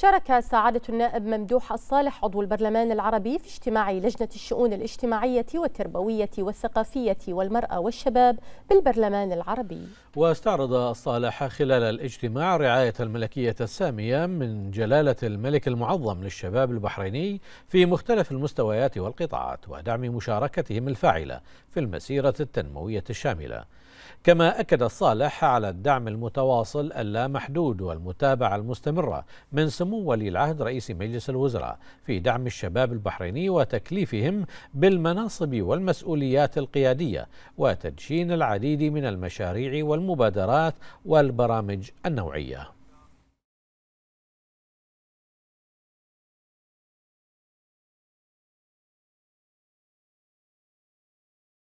شارك سعادة النائب ممدوح الصالح عضو البرلمان العربي في اجتماع لجنة الشؤون الاجتماعية والتربوية والثقافية والمرأة والشباب بالبرلمان العربي واستعرض الصالح خلال الاجتماع رعاية الملكية السامية من جلالة الملك المعظم للشباب البحريني في مختلف المستويات والقطاعات ودعم مشاركتهم الفاعلة في المسيرة التنموية الشاملة كما أكد الصالح على الدعم المتواصل اللامحدود والمتابعة المستمرة من سمو سمو ولي العهد رئيس مجلس الوزراء في دعم الشباب البحريني وتكليفهم بالمناصب والمسؤوليات القيادية وتدشين العديد من المشاريع والمبادرات والبرامج النوعيه